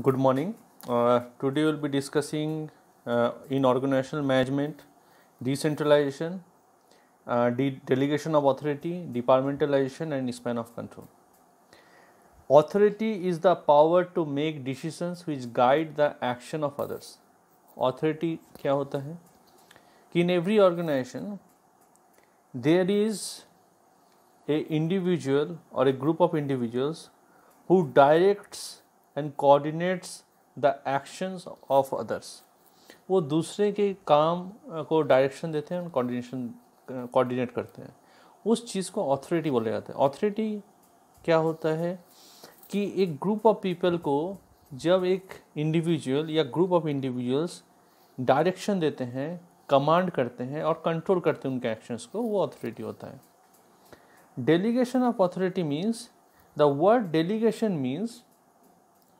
good morning uh, today we'll be discussing uh, in organizational management decentralization uh, de delegation of authority departmentalization and span of control authority is the power to make decisions which guide the action of others authority kya hota hai कि in every organization there is a individual और a group of individuals and coordinates the actions of others वो दूसरे के काम को direction देते हैं coordination coordinate करते हैं उस चीज़ को ऑथोरिटी बोला जाता है ऑथोरिटी क्या होता है कि एक ग्रुप ऑफ पीपल को जब एक इंडिविजुअल या ग्रुप ऑफ इंडिविजुअल्स डायरेक्शन देते हैं कमांड करते हैं और कंट्रोल करते हैं उनके एक्शंस को वो अथॉरिटी होता है delegation of authority means the word delegation means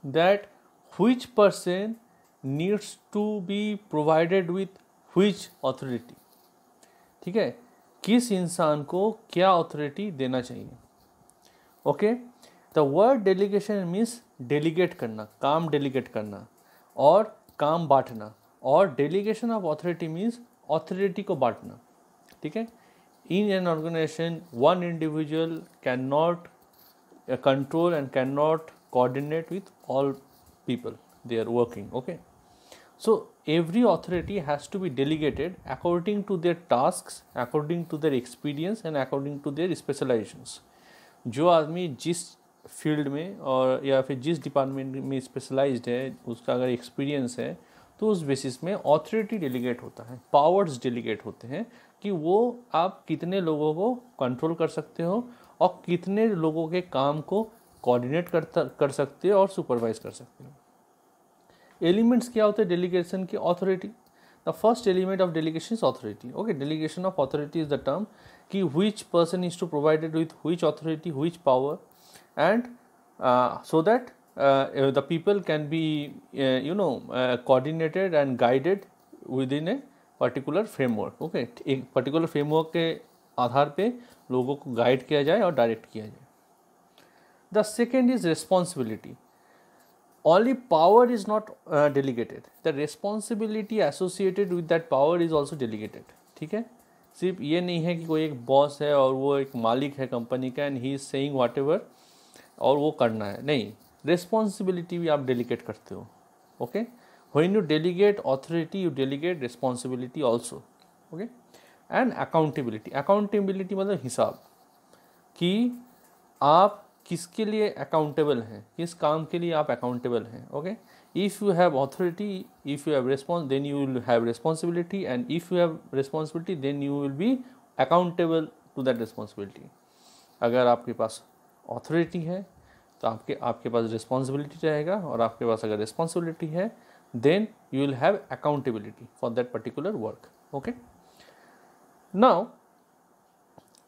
that which person needs to be provided with which authority ठीक है किस इंसान को क्या अथॉरिटी देना चाहिए okay the word delegation means delegate करना काम डेलीगेट करना और काम बांटना और delegation of authority means authority को बांटना ठीक है in an organization one individual can not control and can not coordinate with all people they are working okay so every authority has to be delegated according to their tasks according to their experience and according to their specializations जो आदमी जिस field में और या फिर जिस department में specialised है उसका अगर एक्सपीरियंस है तो उस बेसिस में ऑथोरिटी डेलीगेट होता है पावर्स डेलीगेट होते हैं कि वो आप कितने लोगों को कंट्रोल कर सकते हो और कितने लोगों के काम को कोऑर्डिनेट करता कर सकते हो और सुपरवाइज कर सकते हो एलिमेंट्स क्या होते हैं डेलीगेशन की authority the first element of delegation is authority okay delegation of authority is the term कि which person is to provided with who authority who power and so that the people can be you know coordinated and guided with in a particular framework okay एक particular framework के आधार पे लोगों को guide किया जाए और direct किया जाए The second is responsibility. Only power is not uh, delegated. The responsibility associated with that power is also delegated. ठीक है सिर्फ ये नहीं है कि कोई एक बॉस है और वो एक मालिक है कंपनी का and he is saying whatever और वो करना है नहीं रिस्पॉन्सिबिलिटी भी आप डेलीगेट करते हो okay when you delegate authority you delegate responsibility also okay and accountability accountability मतलब हिसाब कि आप किसके लिए अकाउंटेबल हैं किस काम के लिए आप अकाउंटेबल हैं okay if you have authority if you have response then you will have responsibility and if you have responsibility then you will be accountable to that responsibility अगर आपके पास अथॉरिटी है तो आपके आपके पास रिस्पॉन्सिबिलिटी रहेगा और आपके पास अगर रिस्पॉन्सिबिलिटी है then you will have accountability for that particular work okay now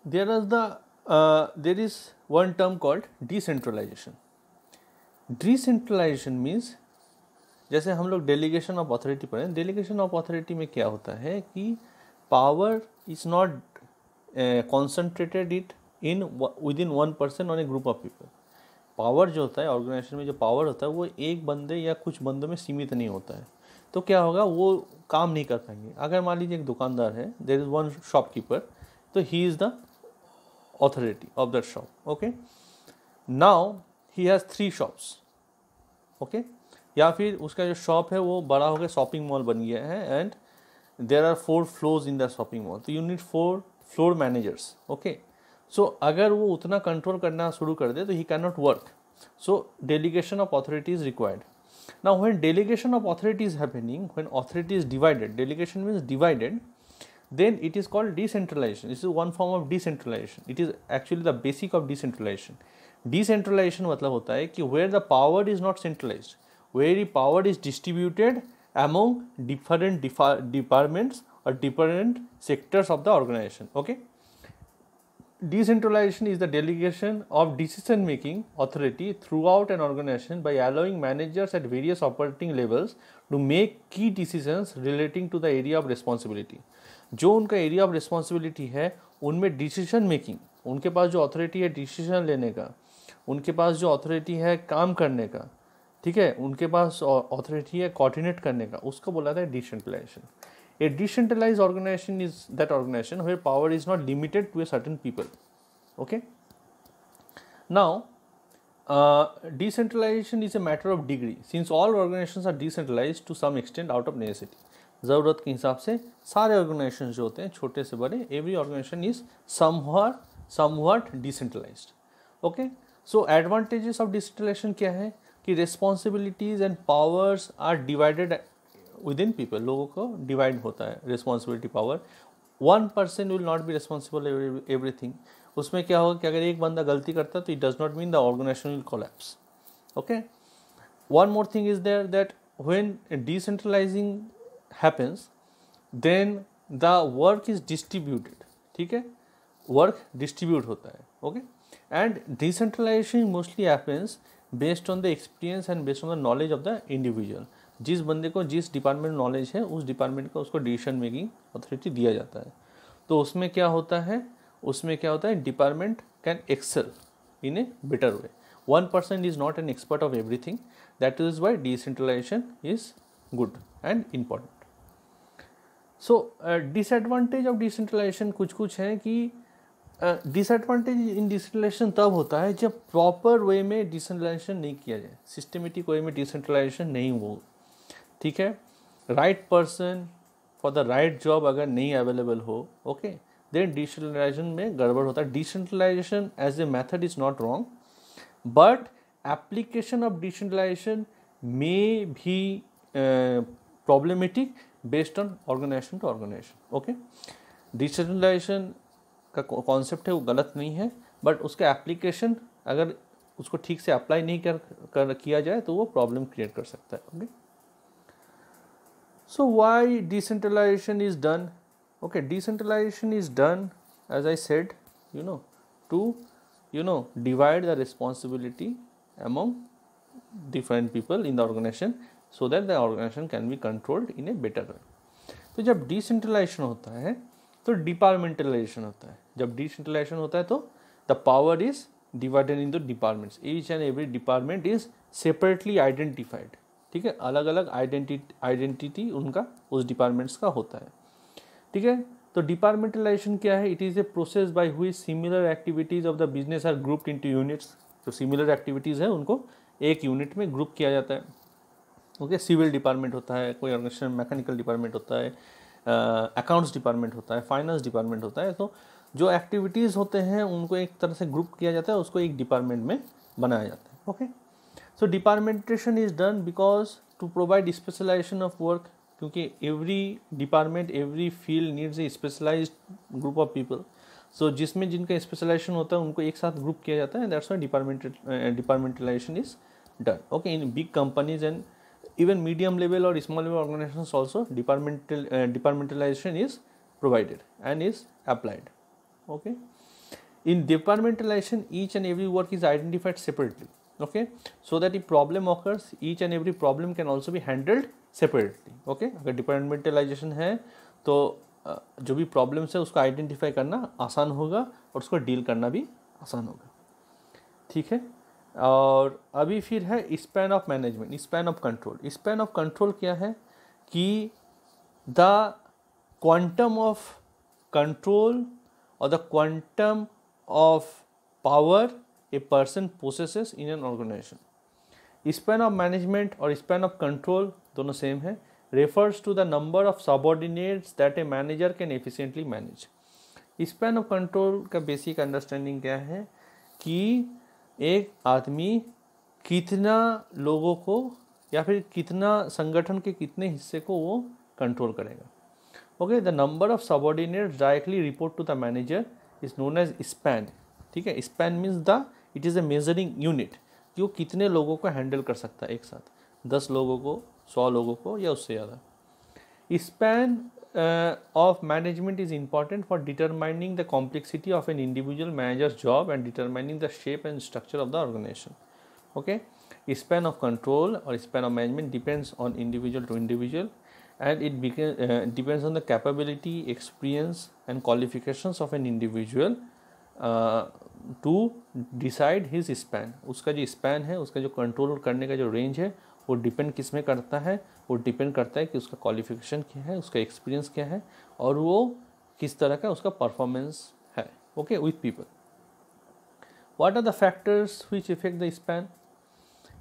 there is the Uh, there is one term called decentralization. Decentralization means जैसे हम लोग डेलीगेशन ऑफ अथॉरिटी पढ़ें डेलीगेशन ऑफ अथॉरिटी में क्या होता है कि power is not concentrated it in with in one person on a group of people power जो होता है ऑर्गेनाइजेशन में जो पावर होता है वो एक बंदे या कुछ बंदों में सीमित नहीं होता है तो क्या होगा वो काम नहीं कर पाएंगे अगर मान लीजिए एक दुकानदार है देर इज़ वन शॉपकीपर तो he is the authority of that shop okay now he has three shops okay या फिर उसका जो शॉप है वो बड़ा होकर शॉपिंग मॉल बन गया है and there are four floors in the shopping mall तो you need four floor managers okay so अगर वो उतना कंट्रोल करना शुरू कर दे तो he can not work so delegation of authority is required now when delegation of authority is happening when authority is divided delegation means divided then it is called decentralization. This is one form of decentralization. It is actually the basic of decentralization. Decentralization मतलब होता है where the power is not centralized, where the power is distributed among different departments or different sectors of the organization. Okay. Decentralization is the delegation of decision making authority throughout an organization by allowing managers at various operating levels to make key decisions relating to the area of responsibility. जो उनका area of responsibility है उनमें decision making उनके पास जो authority है decision लेने का उनके पास जो अथॉरिटी है काम करने का ठीक है उनके पास अथॉरिटी है कोऑर्डिनेट करने का उसको बोला था decentralization a decentralize organization is that organization where power is not limited to a certain people okay now decentralization is a matter of degree since all organization are decentralized to some extent out of necessity ज़रूरत के हिसाब से सारे organisation जो होते हैं छोटे से बड़े every organization is somewhere somewhat decentralize okay so advantages of decentralization क्या है कि responsibilities and powers are divided with in people लोगों को डिवाइड होता है responsibility power one person will not be responsible everything उसमें क्या होगा कि अगर एक बंदा गलती करता है तो it does not mean the organization will collapse okay one more thing is there that when decentralizing happens then the work is distributed ठीक है work distribute होता है okay and decentralization mostly happens based on the experience and based on the knowledge of the individual जिस बंदे को जिस department knowledge है उस डिपार्टमेंट का उसको डिसीजन मेकिंग अथॉरिटी दिया जाता है तो उसमें क्या होता है उसमें क्या होता है department can excel in a better way one person is not an expert of everything that is why decentralization is good and important so disadvantage of decentralization कुछ कुछ है कि डिसएडवांटेज इन डिसेंट्रलाइजेशन तब होता है जब प्रॉपर वे में decentralisation नहीं किया जाए सिस्टमेटिक वे में डिसेंट्रलाइजेशन नहीं हो ठीक है right person for the right job अगर नहीं अवेलेबल हो ओके देन डिसेंट्रलाइजेशन में गड़बड़ होता है decentralization as a method is not wrong but application of decentralization में भी problematic uh, based on organization to organization okay decentralization का कॉन्सेप्ट है वो गलत नहीं है बट उसका एप्लीकेशन अगर उसको ठीक से अप्लाई नहीं कर, कर किया जाए तो वो प्रॉब्लम क्रिएट कर सकता है okay so why decentralization is done okay decentralization is done as I said you know to you know divide the responsibility among different people in the organization so that the organization can be controlled in a better way तो जब decentralisation होता है तो departmentalisation होता है जब decentralisation होता है तो the power is divided in the departments each and every department is separately identified ठीक है अलग अलग आइडेंटिटी आइडेंटिटी उनका उस डिपार्टमेंट्स का होता है ठीक है तो डिपार्टमेंटलाइजेशन क्या है it is a process by which similar activities of the business are grouped into units जो सिमिलर एक्टिविटीज़ है उनको एक यूनिट में ग्रुप किया जाता है ओके सिविल डिपार्टमेंट होता है कोई ऑर्गेनाइजेशन मैकेनिकल डिपार्टमेंट होता है अकाउंट्स uh, डिपार्टमेंट होता है फाइनेंस डिपार्टमेंट होता है तो जो एक्टिविटीज़ होते हैं उनको एक तरह से ग्रुप किया जाता है उसको एक डिपार्टमेंट में बनाया जाता है okay so departmentation is done because to provide specialization of work क्योंकि every department every field needs a specialize group of people so जिसमें जिनका स्पेशलाइजेशन होता है उनको एक साथ ग्रुप किया जाता है that's why department departmentalization is done okay in big companies and even medium level or small level organizations also departmental uh, departmentalization is provided and is applied okay in departmentalization each and every work is identified separately okay so that if problem occurs each and every problem can also be handled separately separately okay departmentalization hai to uh, jo bhi problems hai usko identify karna aasan hoga aur usko deal karna bhi aasan hoga theek hai और अभी फिर है span of management span of control span of control क्या है कि the quantum of control और the quantum of power a person processes in an organization span of management और span of control दोनों सेम है refers to the number of subordinates that a manager can efficiently manage span of control का basic understanding क्या है कि एक आदमी कितना लोगों को या फिर कितना संगठन के कितने हिस्से को वो कंट्रोल करेगा okay the number of subordinate directly report to the manager is known as span ठीक है span means the it is a measuring unit कि वो कितने लोगों को हैंडल कर सकता है एक साथ दस लोगों को सौ लोगों को या उससे ज़्यादा span uh, of management is important for determining the complexity of an individual manager's job and determining the shape and structure of the organization. Okay, span of control or span of management depends on individual to individual and it beca- uh, depends on the capability, experience, and qualifications of an individual uh, to decide his span. उसका जो span है उसका जो control करने का जो range है वो depend किस में करता है वो डिपेंड करता है कि उसका क्वालिफिकेशन क्या है उसका एक्सपीरियंस क्या है और वो किस तरह का उसका परफॉर्मेंस है okay with people what are the factors which effect the span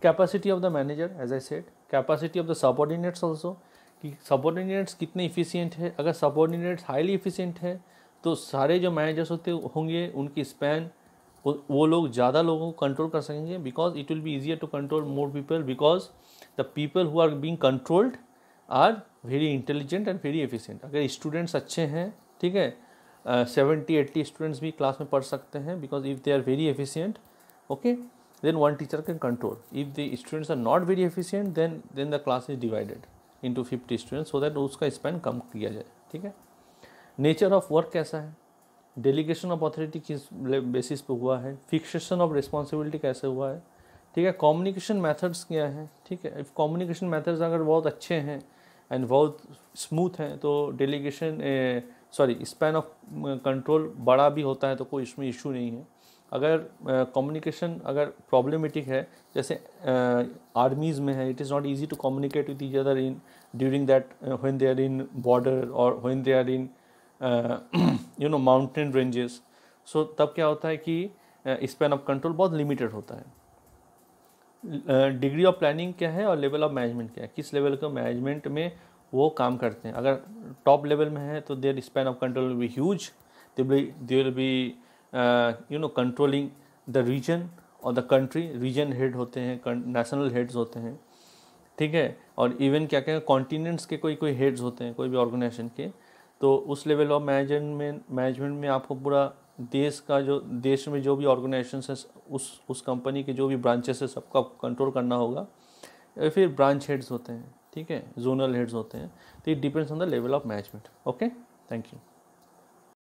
capacity of the manager as I set capacity of the subordinates also कि सबॉर्डिनेट्स कितने इफिशियंट है अगर सबॉर्डिनेट्स हाईली इफिशियंट है तो सारे जो मैनेजर्स होते होंगे उनकी स्पैन वो लोग ज़्यादा लोगों को कंट्रोल कर सकेंगे because it will be easier to control more people because the people who are being controlled are very intelligent and very efficient अगर स्टूडेंट्स अच्छे हैं ठीक है सेवेंटी एट्टी स्टूडेंट्स भी क्लास में पढ़ सकते हैं because if they are very efficient okay then one teacher can control if the students are not very efficient then then the class is divided into fifty students so that उसका span कम किया जाए ठीक है nature of work कैसा है delegation of authority किस basis पे हुआ है फिक्सेशन ऑफ रिस्पॉन्सिबिलिटी कैसे हुआ है ठीक है कम्युनिकेशन मेथड्स क्या हैं ठीक है इफ़ कम्युनिकेशन मेथड्स अगर बहुत अच्छे हैं एंड बहुत स्मूथ हैं तो delegation sorry span of control बड़ा भी होता है तो कोई इसमें इशू नहीं है अगर कम्युनिकेशन uh, अगर प्रॉब्लमेटिक है जैसे आर्मीज़ uh, में है it is not easy to communicate with each other in during that one they are in border और one they are in you know mountain ranges so तब क्या होता है कि स्पेन ऑफ कंट्रोल बहुत limited होता है डिग्री ऑफ प्लानिंग क्या है और लेवल ऑफ मैनेजमेंट क्या है किस लेवल का मैनेजमेंट में वो काम करते हैं अगर टॉप लेवल में है तो there span of control will be huge there be you know controlling the region और द कंट्री रीजन हेड होते हैं नेशनल हेड्स होते हैं ठीक है और इवन क्या कहें कॉन्टीनेंट्स के कोई कोई हेड्स होते हैं कोई भी ऑर्गेनाइजेशन के तो उस लेवल ऑफ मैनेजमेंट में मैनेजमेंट में आपको पूरा देश का जो देश में जो भी ऑर्गेनाइजेशन है उस उस कंपनी के जो भी ब्रांचेस है सबका कंट्रोल करना होगा या फिर ब्रांच हेड्स होते हैं ठीक है जोनल हेड्स होते हैं तो it depends on the level of management okay thank you